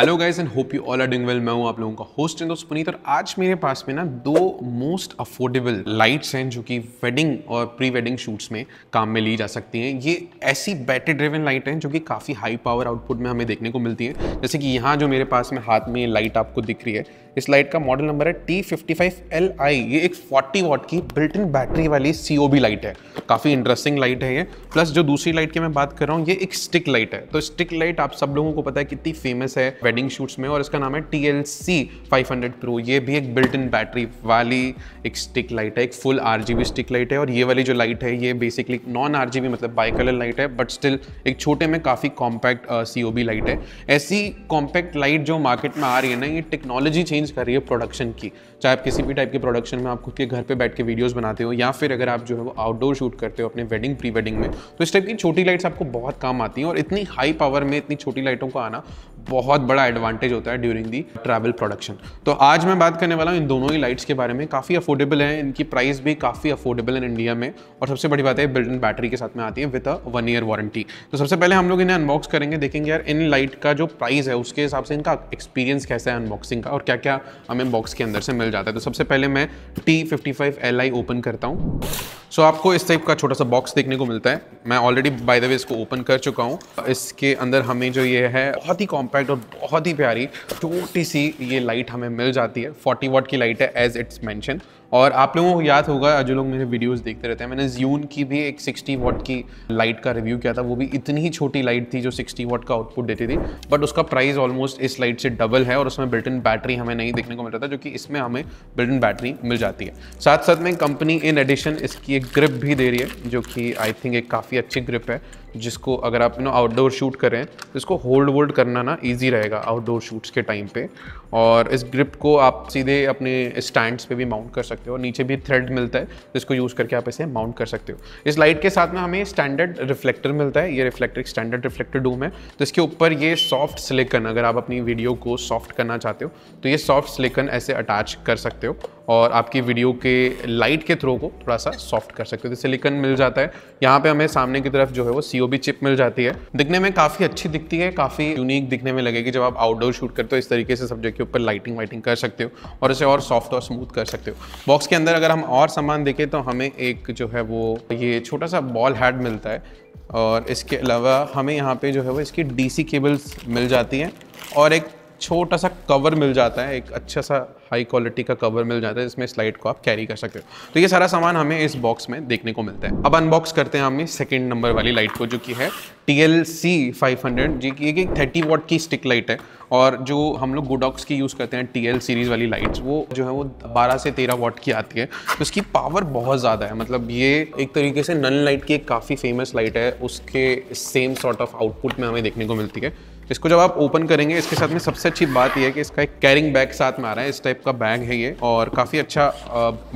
hello guys and hope you all are doing well मैं हूं आप लोगों का होस्ट हूँ दोस्त पुनीत और आज मेरे पास में ना दो मोस्ट अफोर्डेबल लाइट्स हैं जो कि वेडिंग और प्री वेडिंग शूट्स में काम में ली जा सकती हैं ये ऐसी बैटरी ड्रिवन लाइट हैं जो कि काफ़ी हाई पावर आउटपुट में हमें देखने को मिलती है जैसे कि यहाँ जो मेरे पास में हाथ में लाइट आपको दिख रही है इस लाइट का मॉडल नंबर है T fifty five L I ये एक 40 वॉट की बिल्ट इन बैटरी वाली सी ओ बी लाइट है काफ़ी इंटरेस्टिंग लाइट है ये प्लस जो दूसरी लाइट की मैं बात कर रहा हूँ ये एक स्टिक लाइट है तो स्टिक लाइट आप सब लोगों को पता है कितनी फेमस है वेडिंग शूट्स में और इसका नाम है T L C five hundred pro ये भी एक बिल्ट इन बैटरी वाली एक स्टिक लाइट है एक full R G B stick light है और ये वाली जो लाइट है ये basically non R G B मतलब बाई कलर लाइट है बट स्टिल एक छोटे में काफ़ी कॉम्पैक्ट सी लाइट है ऐसी कॉम्पैक्ट लाइट जो मार्केट में आ रही है ना ये टेक्नोलॉजी चेंज चेंज कर रही है प्रोडक्शन की चाहे आप किसी भी टाइप के प्रोडक्शन में आप खुद के घर पे बैठ के वीडियोस बनाते हो या फिर अगर आप जो है वो आउटडोर शूट करते हो अपने वेडिंग प्री वेडिंग में तो इस टाइप की छोटी लाइट्स आपको बहुत काम आती हैं और इतनी हाई पावर में इतनी छोटी लाइटों को आना बहुत बड़ा एडवांटेज होता है ड्यूरिंग दी ट्रैवल प्रोडक्शन तो आज मैं बात करने वाला हूँ इन दोनों ही लाइट्स के बारे में काफ़ी अफोर्डेबल है इनकी प्राइस भी काफ़ी अफोर्डेबल है इंडिया में और सबसे बड़ी बात है बिल्ट इन बैटरी के साथ में आती है with a one year warranty तो सबसे पहले हम लोग इन्हें अनबॉक्स करेंगे देखेंगे यार इन लाइट का जो प्राइस है उसके हिसाब से इनका एक्सपीरियंस कैसा है अनबॉक्सिंग का और क्या क्या हमें बॉक्स के अंदर से मिल जाता है तो सबसे पहले मैं T fifty five L I open करता हूँ सो so, आपको इस टाइप का छोटा सा बॉक्स देखने को मिलता है मैं ऑलरेडी बाय द वे इसको ओपन कर चुका हूँ इसके अंदर हमें जो ये है बहुत ही कॉम्प कॉम्पैक्ट और बहुत ही प्यारी छोटी सी ये लाइट हमें मिल जाती है 40 वॉट की लाइट है एज इट्स मैंशन और आप लोगों को याद होगा जो लोग मेरे वीडियोस देखते रहते हैं मैंने ज्यून की भी एक 60 वॉट की लाइट का रिव्यू किया था वो भी इतनी ही छोटी लाइट थी जो 60 वॉट का आउटपुट देती थी बट उसका प्राइस ऑलमोस्ट इस लाइट से डबल है और उसमें बिल्ट इन बैटरी हमें नहीं देखने को मिल रहा था जो कि इसमें हमें बिल्ट इन बैटरी मिल जाती है साथ साथ में कंपनी इन एडिशन इसकी एक ग्रिप भी दे रही है जो कि आई थिंक एक काफ़ी अच्छी ग्रिप है जिसको अगर आप यू नो आउटडोर शूट करें तो इसको होल्ड वोल्ड करना ना इजी रहेगा आउटडोर शूट्स के टाइम पे और इस ग्रिप को आप सीधे अपने स्टैंड्स पे भी माउंट कर सकते सकते हो नीचे भी थ्रेड मिलता है जिसको यूज़ करके आप इसे माउंट कर सकते हो इस लाइट के साथ में हमें स्टैंडर्ड रिफ्लेक्टर मिलता है ये रिफ्लेक्टर स्टैंडर्ड रिफ्लेक्टर डूम है तो इसके ऊपर ये सॉफ्ट सिलिकन अगर आप अपनी वीडियो को सॉफ्ट करना चाहते हो तो ये सॉफ्ट सिलिकन ऐसे अटैच कर सकते हो और आपकी वीडियो के लाइट के थ्रो को थोड़ा सा सॉफ्ट कर सकते हो तो सिलिकन मिल जाता है यहाँ पे हमें सामने की तरफ जो है वो सी चिप मिल जाती है दिखने में काफ़ी अच्छी दिखती है काफ़ी यूनिक दिखने में लगेगी जब आप आउटडोर शूट करते हो इस तरीके से सब्जेक्ट के ऊपर लाइटिंग वाइटिंग कर सकते हो और इसे और सॉफ्ट और स्मूथ कर सकते हो बॉक्स के अंदर अगर हम और सामान देखें तो हमें एक जो है वो ये छोटा सा बॉल हैड मिलता है और इसके अलावा हमें यहाँ पे जो है वो इसकी डीसी केबल्स मिल जाती हैं और एक छोटा सा कवर मिल जाता है एक अच्छा सा हाई क्वालिटी का कवर मिल जाता है जिसमें स्लाइड को आप कैरी कर सकते हो तो ये सारा सामान हमें इस बॉक्स में देखने को मिलता है अब अनबॉक्स करते हैं हमें सेकेंड नंबर वाली लाइट को जो कि है T L C five hundred G की एक थर्टी वॉट की स्टिक लाइट है और जो हम लोग गुडॉक्स की यूज़ करते हैं टी एल सीरीज़ वाली लाइट्स वो जो है वो बारह से तेरह वॉट की आती है तो उसकी पावर बहुत ज़्यादा है मतलब ये एक तरीके से नन लाइट की एक काफ़ी फेमस लाइट है उसके सेम सॉर्ट ऑफ आउटपुट में हमें देखने को मिलती है इसको जब आप ओपन करेंगे इसके साथ में सबसे अच्छी बात यह है कि इसका एक कैरिंग बैग साथ में आ रहा है इस टाइप का बैग है ये और काफ़ी अच्छा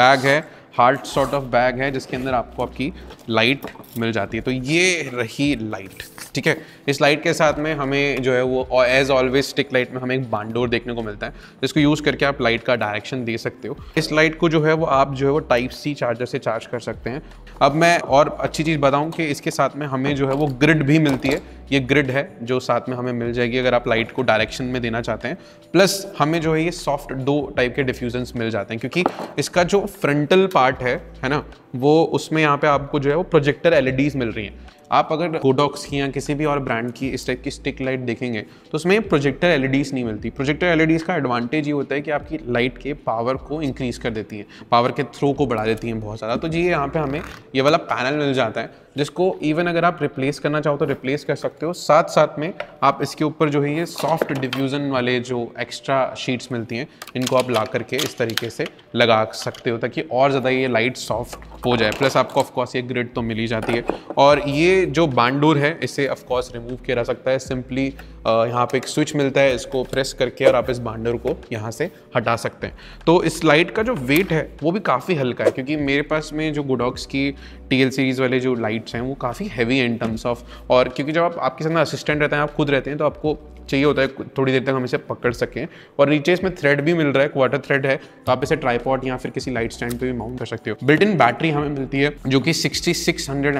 बैग है हार्ड सॉर्ट ऑफ बैग है जिसके अंदर आपको आपकी लाइट मिल जाती है तो ये रही लाइट ठीक है इस लाइट के साथ में हमें जो है वो एज ऑलवेज स्टिक लाइट में हमें एक बांडोर देखने को मिलता है जिसको यूज़ करके आप लाइट का डायरेक्शन दे सकते हो इस लाइट को जो है वो आप जो है वो टाइप सी चार्जर से चार्ज कर सकते हैं अब मैं और अच्छी चीज़ बताऊँ कि इसके साथ में हमें जो है वो ग्रिड भी मिलती है ये ग्रिड है जो साथ में हमें मिल जाएगी अगर आप लाइट को डायरेक्शन में देना चाहते हैं प्लस हमें जो है ये सॉफ्ट दो टाइप के डिफ्यूजन्स मिल जाते हैं क्योंकि इसका जो फ्रंटल पार्ट है है ना वो उसमें यहाँ पे आपको जो है वो प्रोजेक्टर एलईडीज e मिल रही हैं आप अगर कोडॉक्स की या किसी भी और ब्रांड की इस टाइप की स्टिक लाइट देखेंगे तो उसमें प्रोजेक्टर एलईडीज e नहीं मिलती प्रोजेक्टर एलईडीज e का एडवांटेज ये होता है कि आपकी लाइट के पावर को इंक्रीज कर देती हैं पावर के थ्रो को बढ़ा देती हैं बहुत ज़्यादा तो जी यहाँ पर हमें ये वाला पैनल मिल जाता है जिसको इवन अगर आप रिप्लेस करना चाहो तो रिप्लेस कर सकते हो साथ साथ में आप इसके ऊपर जो है ये सॉफ्ट डिफ्यूज़न वाले जो एक्स्ट्रा शीट्स मिलती हैं इनको आप ला करके इस तरीके से लगा सकते हो ताकि और ज़्यादा ये लाइट सॉफ्ट हो जाए प्लस आपको ऑफकोर्स ये ग्रिड तो मिल ही जाती है और ये जो बांडोर है इसे ऑफकोर्स रिमूव किया जा सकता है सिंपली यहाँ पे एक स्विच मिलता है इसको प्रेस करके और आप इस भांडर को यहाँ से हटा सकते हैं तो इस लाइट का जो वेट है वो भी काफ़ी हल्का है क्योंकि मेरे पास में जो गुडॉक्स की टी सीरीज़ वाले जो लाइट्स हैं वो काफ़ी हैवी इन टर्म्स ऑफ और क्योंकि जब आप आपके साथ असिस्टेंट रहते हैं आप खुद रहते हैं तो आपको चाहिए होता है थोड़ी देर तक हम इसे पकड़ सकें और नीचे इसमें थ्रेड भी मिल रहा है क्वार्टर थ्रेड है तो आप इसे ट्राईपॉड या फिर किसी लाइट स्टैंड पे भी माउंट कर सकते हो बिल्ट इन बैटरी हमें मिलती है जो कि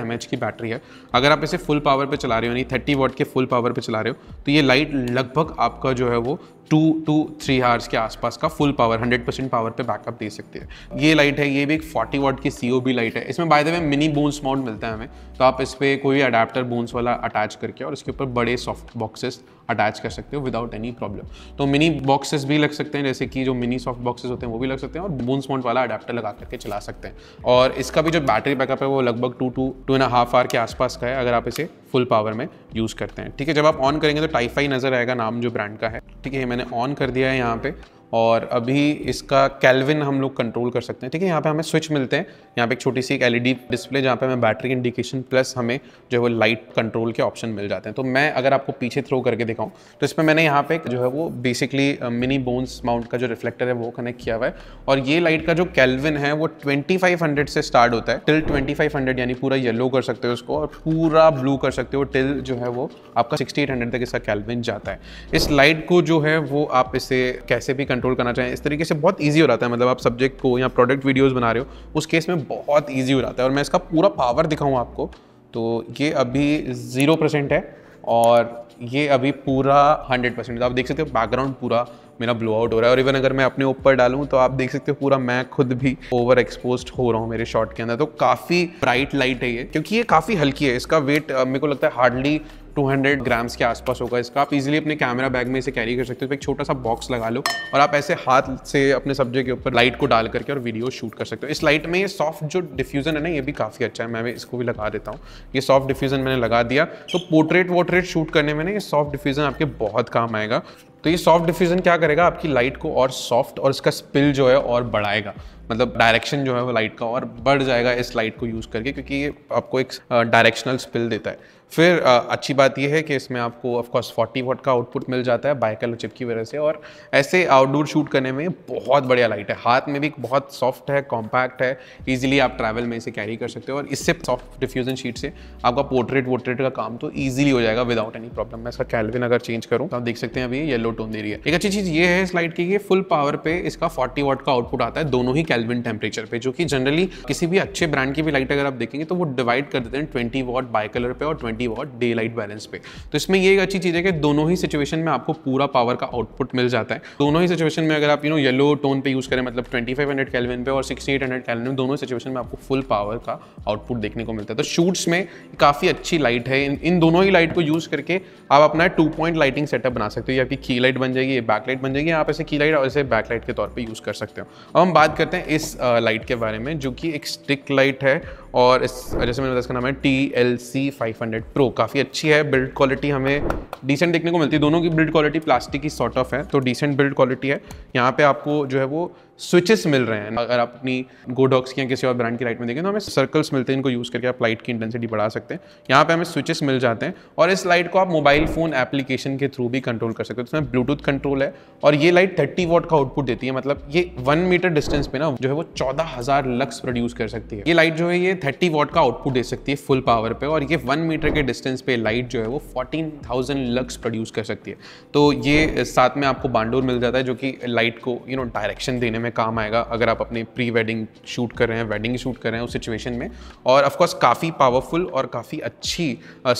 एम एच की बैटरी है अगर आप इसे फुल पावर पर चला रहे हो यानी थर्टी वॉट के फुल पावर पर चला रहे हो तो ये लाइट लगभग आपका जो है वो टू टू थ्री आवर्स के आसपास का full power hundred percent power पे बैकअप दे सकते हैं ये लाइट है ये भी एक फोर्टी वॉट की सी लाइट है इसमें by the way mini Bowens mount मिलता है हमें तो आप इस पर कोई अडाप्टर बोन्स वाला अटैच करके और इसके ऊपर बड़े सॉफ्ट बॉक्सेस अटैच कर सकते हो विदाउट एनी प्रॉब्लम तो मिनी बॉक्सेस भी लग सकते हैं जैसे कि जो मिनी सॉफ्ट बॉक्सेस होते हैं वो भी लग सकते हैं और बोन्स माउंट वाला अडाप्टर लगा करके चला सकते हैं और इसका भी जो बैटरी बैकअप है वो लगभग two to two and half hour के आसपास का है अगर आप इसे फुल पावर में यूज़ करते हैं ठीक है जब आप ऑन करेंगे तो टाइफाई नज़र आएगा नाम जो ब्रांड का है ठीक है मैंने ऑन कर दिया है यहाँ पे और अभी इसका कैलविन हम लोग कंट्रोल कर सकते हैं ठीक है यहाँ पे हमें स्विच मिलते हैं यहाँ पे एक छोटी सी एक एल डिस्प्ले e जहाँ पे हमें बैटरी इंडिकेशन प्लस हमें जो है वो लाइट कंट्रोल के ऑप्शन मिल जाते हैं तो मैं अगर आपको पीछे थ्रो करके दिखाऊँ तो इसमें मैंने यहाँ पे जो है वो बेसिकली मिनी बोन्स माउंट का जो रिफ्लेक्टर है वो कनेक्ट किया हुआ है और ये लाइट का जो कैलविन है वो ट्वेंटी से स्टार्ट होता है टिल ट्वेंटी यानी पूरा येलो कर सकते हो उसको और पूरा ब्लू कर सकते हो टिल जो है वो आपका सिक्सटी तक इसका कैलविन जाता है इस लाइट को जो है वो आप इसे कैसे भी कंट्रोल करना चाहें इस तरीके से बहुत ईजी हो जाता है मतलब आप सब्जेक्ट को या प्रोडक्ट वीडियोज़ बना रहे हो उस केस में बहुत ईजी हो जाता है और मैं इसका पूरा पावर दिखाऊँ आपको तो ये अभी ज़ीरो परसेंट है और ये अभी पूरा हंड्रेड परसेंट तो आप देख सकते हो बैकग्राउंड पूरा मेरा ब्लू आउट हो रहा है और इवन अगर मैं अपने ऊपर डालूं तो आप देख सकते हो पूरा मैं खुद भी ओवर एक्सपोज हो रहा हूं मेरे शॉट के अंदर तो काफ़ी ब्राइट लाइट है ये क्योंकि ये काफ़ी हल्की है इसका वेट मेरे को लगता है हार्डली टू हंड्रेड ग्राम्स के आसपास होगा इसका आप इजीली अपने कैमरा बैग में इसे कैरी कर सकते हो तो एक छोटा सा बॉक्स लगा लो और आप ऐसे हाथ से अपने सब्जेक्ट के ऊपर लाइट को डाल करके और वीडियो शूट कर सकते हो इस लाइट में ये सॉफ्ट जो डिफ्यूज़न है ना ये भी काफ़ी अच्छा है मैं इसको भी लगा देता हूँ ये सॉफ्ट डिफ्यूज़न मैंने लगा दिया तो पोर्ट्रेट वोट्रेट शूट करने में ना ये सॉफ्ट डिफ्यूज़न आपके बहुत काम आएगा तो ये सॉफ्ट डिफ्यूज़न क्या करेगा आपकी लाइट को और सॉफ्ट और इसका स्पिल जो है और बढ़ाएगा मतलब डायरेक्शन जो है वो लाइट का और बढ़ जाएगा इस लाइट को यूज़ करके क्योंकि ये आपको एक डायरेक्शनल स्पिल देता है फिर आ, अच्छी बात यह है कि इसमें आपको ऑफकोर्स 40 वॉट का आउटपुट मिल जाता है बाइकल चिप की वजह से और ऐसे आउटडोर शूट करने में बहुत बढ़िया लाइट है हाथ में भी बहुत सॉफ्ट है कॉम्पैक्ट है ईजिली आप ट्रैवल में इसे कैरी कर सकते हो और इससे सॉफ्ट डिफ्यूजन शीट से आपका पोर्ट्रेट वोट्रेट का काम तो ईजिली हो जाएगा विदाउट एनी प्रॉब्लम मैं इसका कैलविन अगर चेंज करूँ तो आप देख सकते हैं अभी येलो टोन दे रही है एक अच्छी चीज़ ये है इस लाइट की फुल पावर पे इसका फोर्टी वॉट का आउटपुट आता है दोनों ही कैलविन टेम्परेचर पे जो कि जनरली किसी भी अच्छे ब्रांड की भी लाइट अगर आप देखेंगे तो वो डिवाइड कर देते हैं ट्वेंटी वॉट बाई कलर पे और twenty twenty watt daylight balance पे तो इसमें ये एक अच्छी चीज़ है कि दोनों ही सिचुएशन में आपको पूरा पावर का आउटपुट मिल जाता है दोनों ही सिचुएशन में अगर आप यू नो येलो टोन पे यूज़ करें मतलब ट्वेंटी फाइव हंड्रेड कैलविन पे और सिक्सटी एट हंड्रेड कैलविन दोनों सिचुएशन में आपको फुल पावर का आउटपुट देखने को मिलता है तो शूट्स में काफ़ी अच्छी लाइट है इन, इन दोनों ही लाइट को यूज़ करके आप अपना टू पॉइंट लाइटिंग सेटअप बना सकते हो या आपकी की लाइट बन जाएगी या बैक लाइट बन जाएगी आप ऐसे की लाइट और ऐसे बैक लाइट के तौर पर यूज़ कर सकते हो अब हम बात करते हैं इस लाइट के बारे में जो कि एक स्टिक लाइट है और इस जैसे मैंने बताया इसका नाम है T L C five hundred pro काफ़ी अच्छी है बिल्ड क्वालिटी हमें डिसेंट देखने को मिलती है दोनों की बिल्ड क्वालिटी प्लास्टिक की सॉर्ट ऑफ है तो डिसेंट बिल्ड क्वालिटी है यहाँ पे आपको जो है वो स्विचेस मिल रहे हैं अगर आप अपनी गोडॉक्स की या किसी और ब्रांड की लाइट में देखें तो हमें सर्कल्स मिलते हैं इनको यूज़ करके आप लाइट की इंटेंसिटी बढ़ा सकते हैं यहाँ पे हमें स्विचेस मिल जाते हैं और इस लाइट को आप मोबाइल फ़ोन एप्लीकेशन के थ्रू भी कंट्रोल कर सकते हो तो इसमें ब्लूटूथ कंट्रोल है और ये लाइट थर्टी वॉट का आउटपुट देती है मतलब ये वन मीटर डिस्टेंस पे ना जो है वो चौदह हज़ार लक्स प्रोड्यूस कर सकती है ये लाइट जो है ये थर्टी वॉट का आउटपुट दे सकती है फुल पावर पे और ये वन मीटर के डिस्टेंस पे लाइट जो है वो फोर्टीन थाउजेंड लक्स प्रोड्यूस कर सकती है तो ये साथ में आपको बांडोर मिल जाता है जो कि लाइट को यू नो डायरेक्शन देने में काम आएगा अगर आप अपने प्री वेडिंग शूट कर रहे हैं वेडिंग शूट कर रहे हैं उस सिचुएशन में और ऑफकोर्स काफ़ी पावरफुल और काफ़ी अच्छी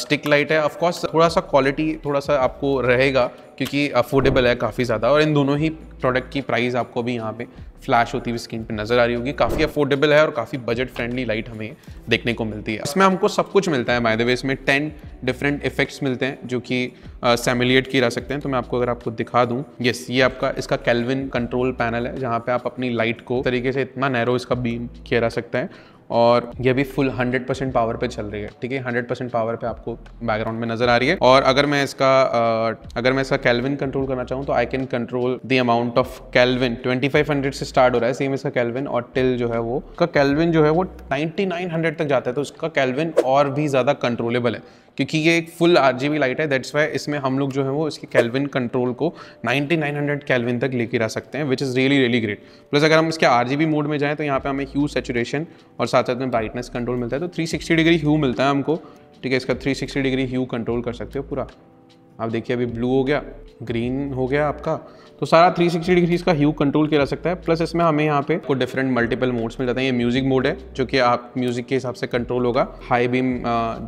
स्टिक लाइट है ऑफकोर्स थोड़ा सा क्वालिटी थोड़ा सा आपको रहेगा क्योंकि अफोर्डेबल है काफ़ी ज़्यादा और इन दोनों ही प्रोडक्ट की प्राइस आपको भी यहाँ पे फ्लैश होती हुई स्क्रीन पे नज़र आ रही होगी काफ़ी अफोर्डेबल है और काफ़ी बजट फ्रेंडली लाइट हमें देखने को मिलती है इसमें हमको सब कुछ मिलता है बाय द वे इसमें टेन डिफरेंट इफेक्ट्स मिलते हैं जो कि सेमिलिएट किए रह सकते हैं तो मैं आपको अगर आपको दिखा दूँ येस ये आपका इसका कैलविन कंट्रोल पैनल है जहाँ पर आप अपनी लाइट को तरीके से इतना नैरो इसका बीम किया जा सकता है और ये भी फुल 100 परसेंट पावर पे चल रही है ठीक है 100 परसेंट पावर पे आपको बैकग्राउंड में नजर आ रही है और अगर मैं इसका अगर मैं इसका कैलविन कंट्रोल करना चाहूँ तो I can control the amount of kelvin 2500 से स्टार्ट हो रहा है सेम इसका कैलविन और टिल जो है वो का कैलविन जो है वो 9900 तक जाता है तो उसका कैलविन और भी ज़्यादा कंट्रोलेबल है क्योंकि ये एक फुल आर लाइट है दैट्स वाई इसमें हम लोग जो है वो इसके कैलविन कंट्रोल को 9900 कैलविन तक लेके रह सकते हैं which is really really great plus अगर हम इसके आर मोड में जाएँ तो यहाँ पर हमें ह्यू सेचुरेशन और साथ साथ में ब्राइटनेस कंट्रोल मिलता है तो थ्री डिग्री ह्यू मिलता है हमको ठीक है इसका 360 डिग्री ह्यू कंट्रोल कर सकते हो पूरा आप देखिए अभी ब्लू हो गया ग्रीन हो गया आपका तो सारा 360 डिग्रीज का ह्यू कंट्रोल किया जा सकता है प्लस इसमें हमें यहाँ पे को डिफरेंट मल्टीपल मोड्स मिल जाते हैं ये म्यूजिक मोड है जो कि आप म्यूजिक के हिसाब से कंट्रोल होगा हाई बीम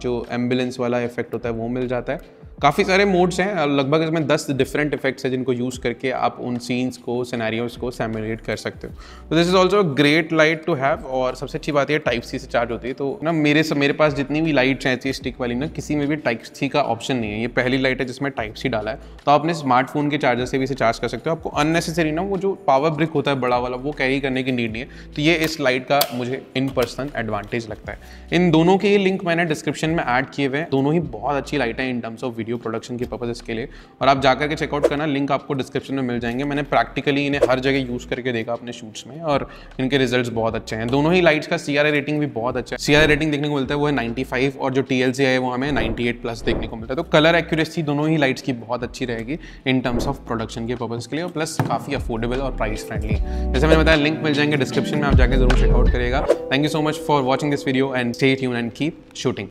जो एम्बुलेंस वाला इफेक्ट होता है वो मिल जाता है काफ़ी सारे मोड्स हैं लगभग इसमें दस डिफरेंट इफेक्ट्स हैं जिनको यूज़ करके आप उन सीन्स को सिनेरियोज को सैमुलेट कर सकते हो तो this is also great light to have और सबसे अच्छी बात यह टाइप सी से चार्ज होती है तो ना मेरे से मेरे पास जितनी भी लाइट्स हैं स्टिक वाली ना किसी में भी टाइप सी का ऑप्शन नहीं है ये पहली लाइट है जिसमें टाइप सी डाला है तो आप अपने स्मार्टफोन के चार्जर से भी इसे चार्ज कर सकते हो आपको अननेसेसरी ना वो जो पावर ब्रिक होता है बड़ा वाला वो कैरी करने की नीड नहीं है तो ये इस लाइट का मुझे इन पर्सन एडवांटेज लगता है इन दोनों के लिंक मैंने डिस्क्रिप्शन में ऐड किए हुए हैं दोनों ही बहुत अच्छी लाइट है in terms of video production के पर्पजेस के लिए और आप जाकर के चेकआउट करना लिंक आपको डिस्क्रिप्शन में मिल जाएंगे मैंने प्रैक्टिकली इन्हें हर जगह यूज़ करके देखा अपने शूट्स में और इनके रिजल्ट बहुत अच्छे हैं दोनों ही लाइट्स का सी रेटिंग भी बहुत अच्छा है सी रेटिंग देखने को मिलता है वो है नाइन्टी और जो टी है वो हमें नाइन्टी प्लस देखने को मिलता है तो कलर एक्यूरेसी दोनों ही लाइट्स की बहुत अच्छी रहेगी इन टर्म्स ऑफ प्रोडक्शन के पर्पज़ के लिए और प्लस काफ़ी अफोर्डेबल और प्राइस फ्रेंडली जैसे मैंने बताया लिंक मिल जाएंगे डिस्क्रिप्शन में आप जाकर जरूर चेकआउट करेगा thank you so much for watching this video and stay tune and keep shooting